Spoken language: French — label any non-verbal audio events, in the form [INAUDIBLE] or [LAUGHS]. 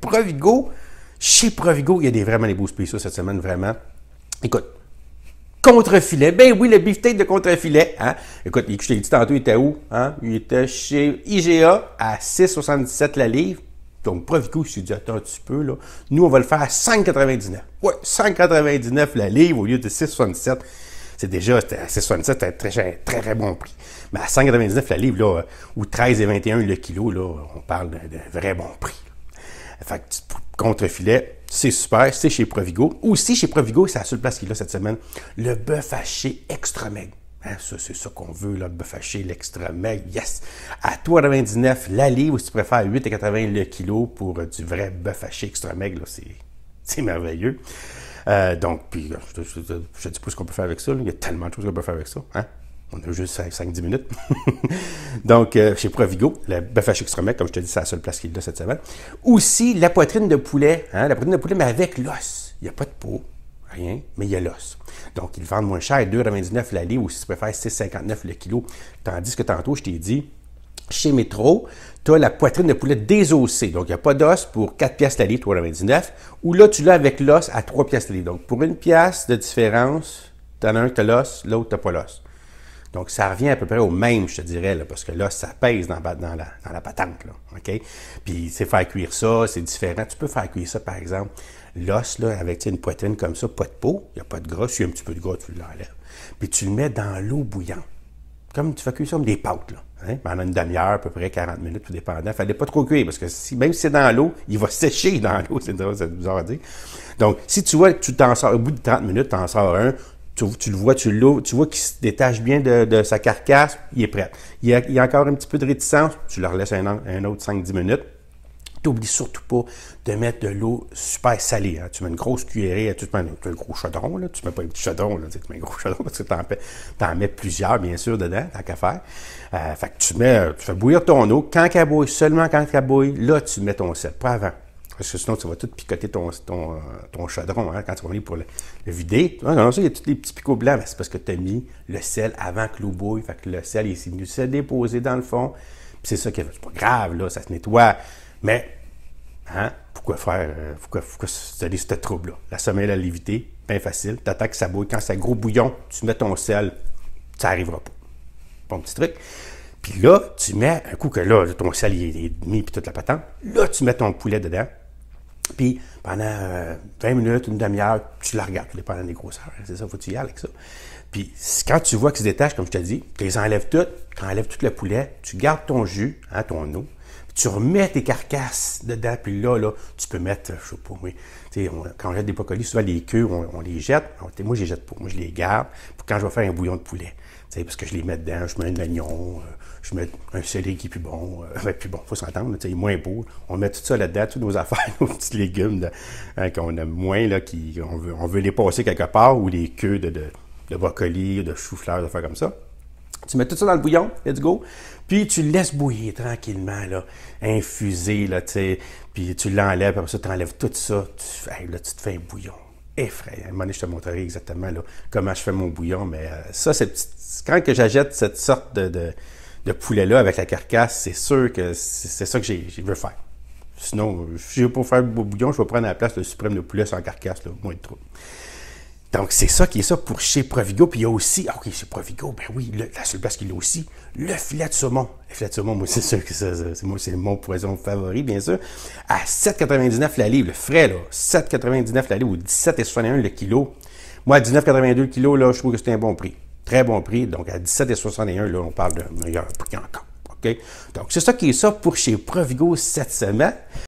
Provigo. Chez Provigo, il y a des, vraiment des beaux spéciaux cette semaine, vraiment. Écoute, Contrefilet. Ben oui, le beefsteak de contrefilet. Hein? Écoute, je t'ai dit tantôt, il était où? Hein? Il était chez IGA à 6,77 la livre. Donc, ProVigo, je suis dit, attends un petit peu, là. Nous, on va le faire à 5,99. Ouais, 5,99 la livre au lieu de 6,77. C'est déjà, à 6,77 c'est un très, très, bon prix. Mais à 5,99 la livre, là, euh, ou 13,21 le kilo, on parle d'un vrai bon prix. Fait que contre-filet, c'est super, c'est chez Provigo. Aussi chez Provigo, c'est la seule place qu'il a cette semaine, le bœuf haché extra maigre. Hein, ça, c'est ça qu'on veut, là, le bœuf haché, l'extra maigre, yes! À 3,99 la livre, ou si tu préfères, 8,80 le kilo pour euh, du vrai bœuf haché extra maigre, c'est merveilleux. Euh, donc, puis, euh, je ne sais pas ce qu'on peut faire avec ça, il y a tellement de choses qu'on peut faire avec ça. Hein? On a juste 5-10 minutes. [LAUGHS] Donc, euh, chez Provigo, le bœuf à comme je te dis, c'est la seule place qu'il a cette semaine. Aussi, la poitrine de poulet, hein, la poitrine de poulet, mais avec l'os. Il n'y a pas de peau, rien, mais il y a l'os. Donc, ils vendent moins cher, 2,99 l'allée ou si tu préfères 6,59 le kilo. Tandis que tantôt, je t'ai dit, chez Métro, tu as la poitrine de poulet désossée. Donc, il n'y a pas d'os pour 4 pièces l'allée, 3,99. Ou là, tu l'as avec l'os à 3 pièces l'allée. Donc, pour une pièce de différence, tu as un qui l'os, l'autre, tu pas l'os. Donc, ça revient à peu près au même, je te dirais, parce que là, ça pèse dans, la, dans patente. Là, OK? Puis, c'est faire cuire ça, c'est différent. Tu peux faire cuire ça, par exemple, l'os avec une poitrine comme ça, pas de peau, il n'y a pas de gras. Si il y a un petit peu de gras, tu l'enlèves. Puis, tu le mets dans l'eau bouillante. Comme tu fais cuire ça comme des pâtes. Hein? Pendant une demi-heure, à peu près 40 minutes, tout dépendant. Il ne fallait pas trop cuire, parce que même si c'est dans l'eau, il va [LAUGHS] sécher dans l'eau. C'est bizarre à dire. Donc, si tu vois tu t'en sors, au bout de 30 minutes, tu en sors un, tu, le vois, tu l'ouvres, tu vois qu'il se détache bien de, sa carcasse, il est prêt. Il y a, encore un petit peu de réticence, tu leur laisses un, autre 5-10 minutes. T'oublies surtout pas de mettre de l'eau super salée. Hein. Tu mets une grosse cuillerée, tu mets un, gros chaudron, là. tu mets pas un petit chaudron, tu mets un gros chaudron parce que tu en, mets plusieurs, bien sûr, dedans, tant qu'à faire. Euh, fait que tu mets, tu fais bouillir ton eau. Quand elle bouille, seulement quand elle bouille, là, tu mets ton sel, pas avant. Parce que sinon, tu vas tout picoter ton, ton, euh, ton chaudron hein, quand tu vas venir pour le, vider. Non, non, ça, il y a tous les petits picots blancs. mais c'est parce que tu as mis le sel avant que l'eau bouille. Fait que le sel, il s'est venu se déposer dans le fond. c'est ça qui est. pas grave, là, ça se nettoie. Mais, hein, pourquoi faire. Euh, pourquoi, pourquoi se donner ce trouble-là? La semelle à l'éviter, bien facile. que ça bouille. Quand c'est gros bouillon, tu mets ton sel, ça n'arrivera pas. Bon petit truc. Puis là, tu mets, un coup que là, ton sel il est mis, puis toute la patente, là, tu mets ton poulet dedans, puis pendant 20 euh, minutes, une demi-heure, tu la regardes, tout dépendant des grosseurs. Hein, c'est ça, faut que tu y ailles avec ça. Puis quand tu vois qu'ils se détachent, comme je te dis, tu les enlèves toutes, tu enlèves tout le poulet, tu gardes ton jus, hein, ton eau, tu remets tes carcasses dedans, puis là, là, tu peux mettre, je sais pas, quand on jette des brocolis, souvent les queues, on, les jette. moi, je les jette pas. Moi, je les garde pour quand je vais faire un bouillon de poulet. Parce que je les mets dedans, je mets un oignon, euh, je mets un céleri qui est plus bon. Euh, [LAUGHS] ben, bon, faut s'entendre, il est moins beau. On met tout ça là-dedans, toutes nos [LAUGHS] affaires, nos petits légumes hein, qu'on aime moins, là, qui, on, veut, on veut les passer quelque part, ou les queues de, de, de brocolis, de chou-fleur, de faire comme ça. Tu mets tout ça dans le bouillon, let's go. Puis tu le laisses bouillir tranquillement, là, infuser, là, tu sais. Puis tu l'enlèves, après ça, tu enlèves tout ça. Tu, là, tu te fais un bouillon effrayant. À un moment donné, je te montrerai exactement comment je fais mon bouillon. Mais euh, ça, c'est quand que j'achète cette sorte de, poulet-là avec la carcasse, c'est sûr que c'est ça que je veux faire. Sinon, euh, si je veux pas faire mon bouillon, je vais prendre à la place le suprême de poulet sans carcasse, là, moins de trop. Donc, c'est ça qui est ça pour chez Provigo. Puis il y a aussi, ah, ok, chez Provigo, ben oui, la seule place qu'il a aussi, le filet de saumon. Le filet de saumon, moi, c'est sûr que c'est, moi, c'est mon poison favori, bien sûr. À 7,99 la livre, le frais, là, 7,99 la livre ou 17,61 le kilo. Moi, à 19,82 le kilo, là, je trouve que c'est un bon prix. Très bon prix. Donc, à 17,61, là, on parle d'un meilleur prix encore. OK? Donc, c'est ça qui est ça pour chez Provigo cette semaine.